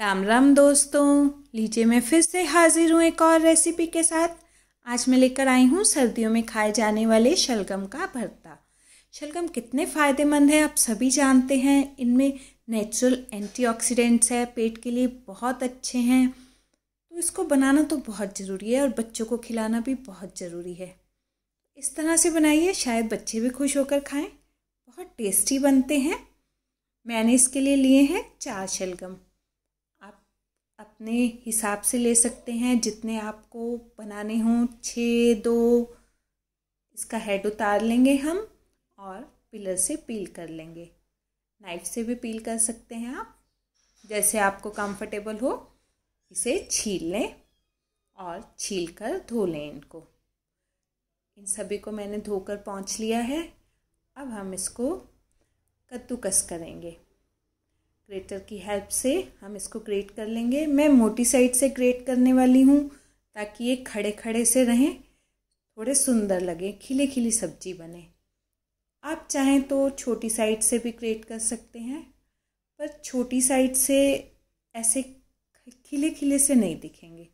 राम राम दोस्तों लीजिए मैं फिर से हाजिर हूँ एक और रेसिपी के साथ आज मैं लेकर आई हूँ सर्दियों में खाए जाने वाले शलगम का भरता शलगम कितने फ़ायदेमंद है आप सभी जानते हैं इनमें नेचुरल एंटीऑक्सीडेंट्स है पेट के लिए बहुत अच्छे हैं तो इसको बनाना तो बहुत ज़रूरी है और बच्चों को खिलाना भी बहुत ज़रूरी है इस तरह से बनाइए शायद बच्चे भी खुश होकर खाएँ बहुत टेस्टी बनते हैं मैंने इसके लिए लिए हैं चार शलगम अपने हिसाब से ले सकते हैं जितने आपको बनाने हों छः दो इसका हेड उतार लेंगे हम और पिलर से पील कर लेंगे नाइफ से भी पील कर सकते हैं आप जैसे आपको कंफर्टेबल हो इसे छील लें और छील कर धो लें इनको इन सभी को मैंने धोकर पहुंच लिया है अब हम इसको कद्दूकस करेंगे ग्रेटर की हेल्प से हम इसको ग्रेट कर लेंगे मैं मोटी साइड से ग्रेट करने वाली हूँ ताकि ये खड़े खड़े से रहें थोड़े सुंदर लगे खिली खिली सब्जी बने आप चाहें तो छोटी साइड से भी ग्रेट कर सकते हैं पर छोटी साइड से ऐसे खिले खिले से नहीं दिखेंगे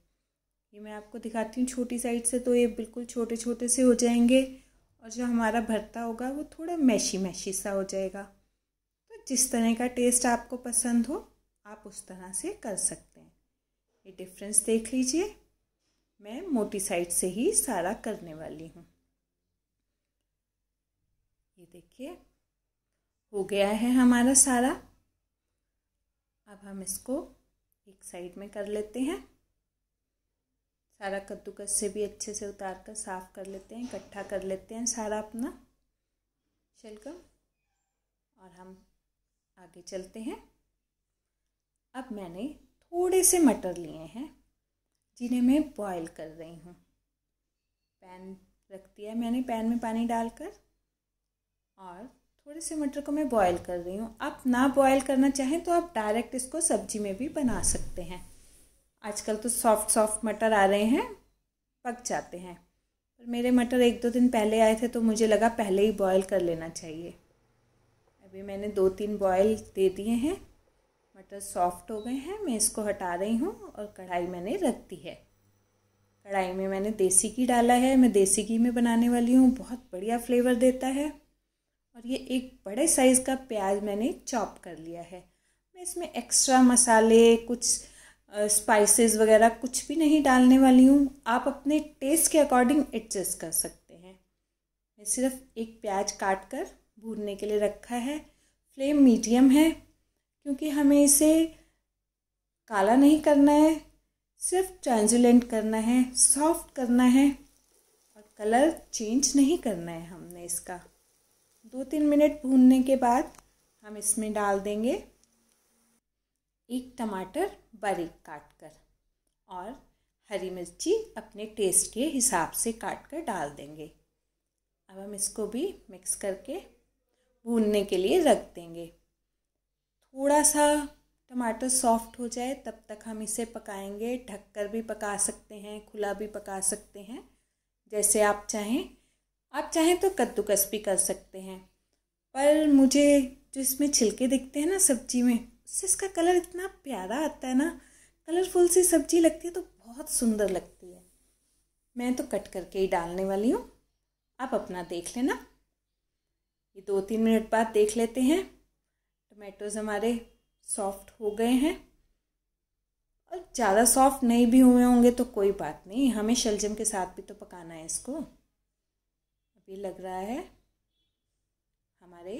ये मैं आपको दिखाती हूँ छोटी साइड से तो ये बिल्कुल छोटे छोटे से हो जाएंगे और जो हमारा भरता होगा वो थोड़ा मैशी मैशी सा हो जाएगा जिस तरह का टेस्ट आपको पसंद हो आप उस तरह से कर सकते हैं ये डिफरेंस देख लीजिए मैं मोटी साइड से ही सारा करने वाली हूँ ये देखिए हो गया है हमारा सारा अब हम इसको एक साइड में कर लेते हैं सारा कद्दूकस से भी अच्छे से उतार कर साफ़ कर लेते हैं इकट्ठा कर लेते हैं सारा अपना शलगम और हम आगे चलते हैं अब मैंने थोड़े से मटर लिए हैं जिन्हें मैं बॉईल कर रही हूँ पैन रख दिया मैंने पैन में पानी डालकर और थोड़े से मटर को मैं बॉईल कर रही हूँ आप ना बॉईल करना चाहें तो आप डायरेक्ट इसको सब्जी में भी बना सकते हैं आजकल तो सॉफ्ट सॉफ्ट मटर आ रहे हैं पक जाते हैं पर मेरे मटर एक दो दिन पहले आए थे तो मुझे लगा पहले ही बॉईल कर लेना चाहिए अभी मैंने दो तीन बॉयल दे दिए हैं मटर सॉफ्ट हो गए हैं मैं इसको हटा रही हूँ और कढ़ाई मैंने रख दी है कढ़ाई में मैंने देसी घी डाला है मैं देसी घी में बनाने वाली हूँ बहुत बढ़िया फ्लेवर देता है और ये एक बड़े साइज़ का प्याज मैंने चॉप कर लिया है मैं इसमें एक्स्ट्रा मसाले कुछ स्पाइसेस वगैरह कुछ भी नहीं डालने वाली हूँ आप अपने टेस्ट के अकॉर्डिंग एडजस्ट कर सकते हैं मैं सिर्फ एक प्याज काट कर भूनने के लिए रखा है फ्लेम मीडियम है क्योंकि हमें इसे काला नहीं करना है सिर्फ ट्रांजुलेंट करना है सॉफ्ट करना है और कलर चेंज नहीं करना है हमने इसका दो तीन मिनट भूनने के बाद हम इसमें डाल देंगे एक टमाटर बारीक काट कर और हरी मिर्ची अपने टेस्ट के हिसाब से काट कर डाल देंगे अब हम इसको भी मिक्स करके भूनने के लिए रख देंगे थोड़ा सा टमाटर सॉफ्ट हो जाए तब तक हम इसे पकाएंगे ढककर भी पका सकते हैं खुला भी पका सकते हैं जैसे आप चाहें आप चाहें तो कद्दूकस भी कर सकते हैं पर मुझे जो इसमें छिलके दिखते हैं ना सब्जी में उससे इसका कलर इतना प्यारा आता है ना कलरफुल सी सब्जी लगती है तो बहुत सुंदर लगती है मैं तो कट करके ही डालने वाली हूँ आप अपना देख लेना ये दो तीन मिनट बाद देख लेते हैं टोमेटोज़ हमारे सॉफ्ट हो गए हैं और ज़्यादा सॉफ्ट नहीं भी हुए होंगे तो कोई बात नहीं हमें शलजम के साथ भी तो पकाना है इसको अभी लग रहा है हमारे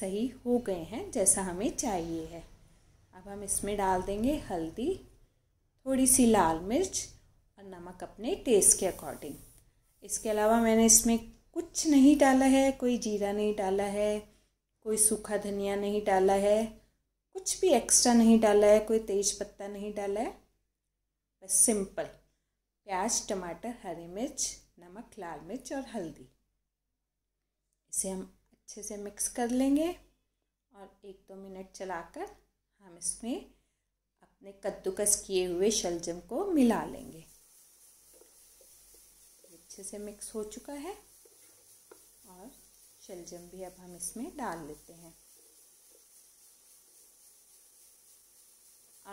सही हो गए हैं जैसा हमें चाहिए है अब हम इसमें डाल देंगे हल्दी थोड़ी सी लाल मिर्च और नमक अपने टेस्ट के अकॉर्डिंग इसके अलावा मैंने इसमें कुछ नहीं डाला है कोई जीरा नहीं डाला है कोई सूखा धनिया नहीं डाला है कुछ भी एक्स्ट्रा नहीं डाला है कोई तेज पत्ता नहीं डाला है बस सिंपल प्याज टमाटर हरी मिर्च नमक लाल मिर्च और हल्दी इसे हम अच्छे से मिक्स कर लेंगे और एक दो मिनट चलाकर हम इसमें अपने कद्दूकस किए हुए शलजम को मिला लेंगे अच्छे से मिक्स हो चुका है शलजम भी अब हम इसमें डाल लेते हैं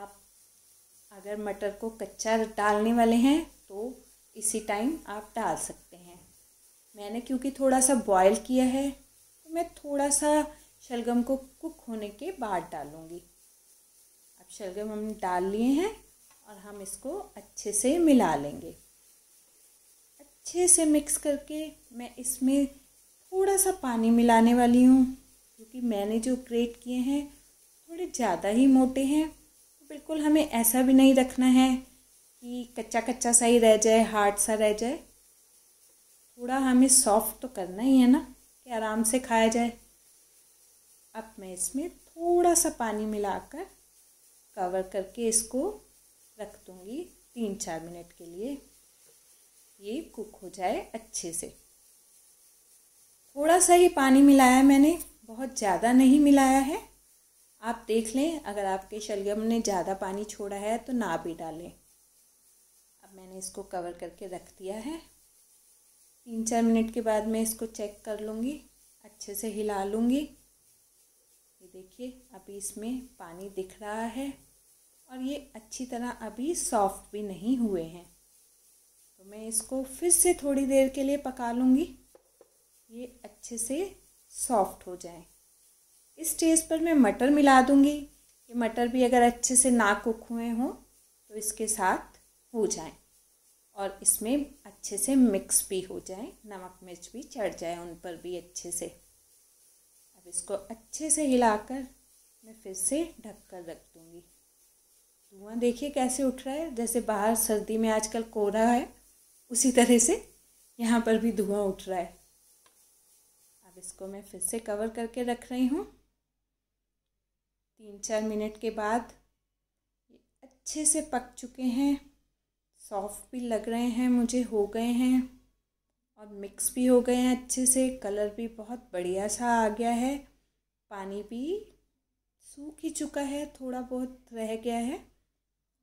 आप अगर मटर को कच्चा डालने वाले हैं तो इसी टाइम आप डाल सकते हैं मैंने क्योंकि थोड़ा सा बॉयल किया है तो मैं थोड़ा सा शलगम को कुक होने के बाद डालूँगी अब शलगम हम डाल लिए हैं और हम इसको अच्छे से मिला लेंगे अच्छे से मिक्स करके मैं इसमें थोड़ा सा पानी मिलाने वाली हूँ क्योंकि मैंने जो ग्रेट किए हैं थोड़े ज़्यादा ही मोटे हैं तो बिल्कुल हमें ऐसा भी नहीं रखना है कि कच्चा कच्चा सा ही रह जाए हार्ड सा रह जाए थोड़ा हमें सॉफ्ट तो करना ही है ना कि आराम से खाया जाए अब मैं इसमें थोड़ा सा पानी मिलाकर कवर करके इसको रख दूँगी तीन चार मिनट के लिए ये कुक हो जाए अच्छे से थोड़ा सा ही पानी मिलाया मैंने बहुत ज़्यादा नहीं मिलाया है आप देख लें अगर आपके शलगम ने ज़्यादा पानी छोड़ा है तो ना भी डालें अब मैंने इसको कवर करके रख दिया है तीन चार मिनट के बाद मैं इसको चेक कर लूँगी अच्छे से हिला लूँगी ये देखिए अभी इसमें पानी दिख रहा है और ये अच्छी तरह अभी सॉफ्ट भी नहीं हुए हैं तो मैं इसको फिर से थोड़ी देर के लिए पका लूँगी ये अच्छे से सॉफ्ट हो जाए इस स्टेज पर मैं मटर मिला दूँगी ये मटर भी अगर अच्छे से ना कुक हुए हों तो इसके साथ हो जाए और इसमें अच्छे से मिक्स भी हो जाए नमक मिर्च भी चढ़ जाए उन पर भी अच्छे से अब इसको अच्छे से हिलाकर मैं फिर से ढक कर रख दूँगी धुआँ देखिए कैसे उठ रहा है जैसे बाहर सर्दी में आजकल कोहरा है उसी तरह से यहाँ पर भी धुआँ उठ रहा है इसको मैं फिर से कवर करके रख रही हूँ तीन चार मिनट के बाद ये अच्छे से पक चुके हैं सॉफ्ट भी लग रहे हैं मुझे हो गए हैं और मिक्स भी हो गए हैं अच्छे से कलर भी बहुत बढ़िया सा आ गया है पानी भी सूख ही चुका है थोड़ा बहुत रह गया है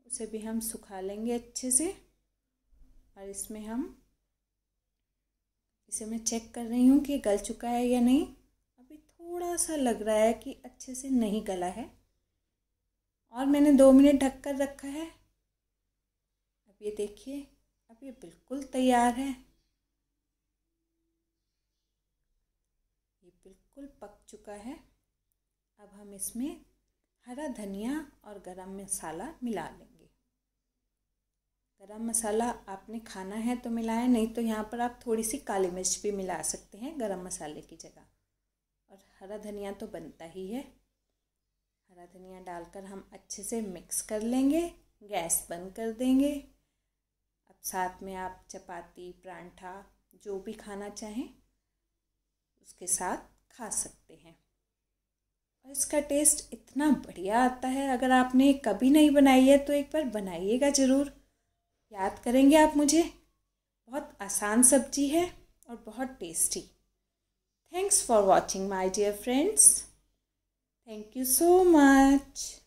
उसे भी हम सुखा लेंगे अच्छे से और इसमें हम इसे मैं चेक कर रही हूँ कि गल चुका है या नहीं अभी थोड़ा सा लग रहा है कि अच्छे से नहीं गला है और मैंने दो मिनट ढक कर रखा है अब ये देखिए अब ये बिल्कुल तैयार है ये बिल्कुल पक चुका है अब हम इसमें हरा धनिया और गरम मसाला मिला लें गरम मसाला आपने खाना है तो मिलाएं नहीं तो यहाँ पर आप थोड़ी सी काली मिर्च भी मिला सकते हैं गरम मसाले की जगह और हरा धनिया तो बनता ही है हरा धनिया डालकर हम अच्छे से मिक्स कर लेंगे गैस बंद कर देंगे अब साथ में आप चपाती परांठा जो भी खाना चाहें उसके साथ खा सकते हैं और इसका टेस्ट इतना बढ़िया आता है अगर आपने कभी नहीं बनाई है तो एक बार बनाइएगा ज़रूर याद करेंगे आप मुझे बहुत आसान सब्जी है और बहुत tasty thanks for watching my dear friends thank you so much